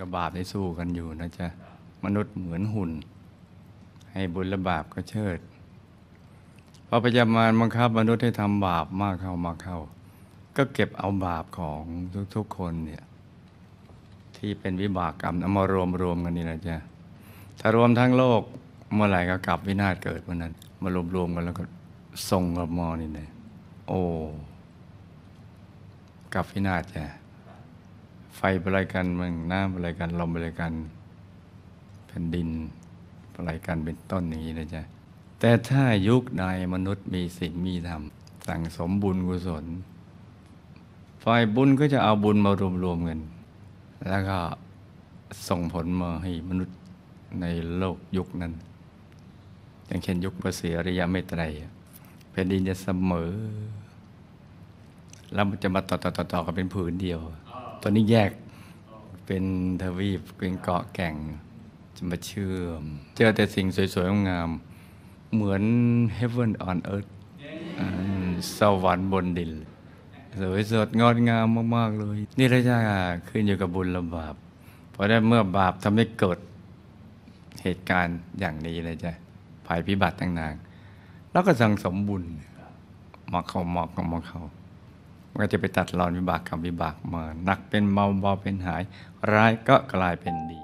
กับบาปไี่สู้กันอยู่นะจ๊ะ มนุษย์เหมือนหุ่น ให้บุญและบาปก็เชิดพอพยามามบังคับ มนุษย์ให้ทำบาปมากเข้ามาเข้า ก็เก็บเอาบาปของทุกๆคนเนี่ย ที่เป็นวิบากกรรมนำมารวมรวมกันนี่นะจ๊ะถ้ารวมทั้งโลกเมื่อไหร่ ก็กลับวินาศเกิดเมื่อนั้นมารวมรวมกันแล้วก็ส่งกับมอนี่เลยโอ้กลับวินาศจ้ะไฟบปิไรกันมืงน้ำบปิไรกันลมบปิไรกันแผ่นดินบปิไรกันเป็นต้นอย่างนี้นะจ๊ะแต่ถ้ายุคใดมนุษย์มีศีลมีธรรมสั่งสมบุญกุศลฝ่ายบุญก็จะเอาบุญมารวมรวมกันแล้วก็ส่งผลมาให้มนุษย์ในโลกยุคนั้น อย่างเช่นยุคพระศรีอริยเมตไตรแผ่นดินจะเสมอ แล้วมันจะมาต่อๆกันเป็นผืนเดียว ตอนนี้แยกเป็นทวีปเป็นเกาะแก่ง จะมาเชื่อม เจอแต่สิ่งสวยๆงาม เหมือน Heaven on Earth สวรรค์บนดินสวยสดงดงามมากๆเลย นี่เลยจ้ขึ้นอยู่กับบุญและบาปเพราะได้เมื่อบาปทำให้เกิดเหตุการณ์อย่างนี้เลยจ้ะภัยพิบัติต่างๆ แล้วก็สั่งสมบุญมาเขามาเข้ามาเข้ามันก็จะไปตัดรอนวิบากกรรมวิบากมาหนักเป็นเบาเบาเป็นหายร้ายก็กลายเป็นดี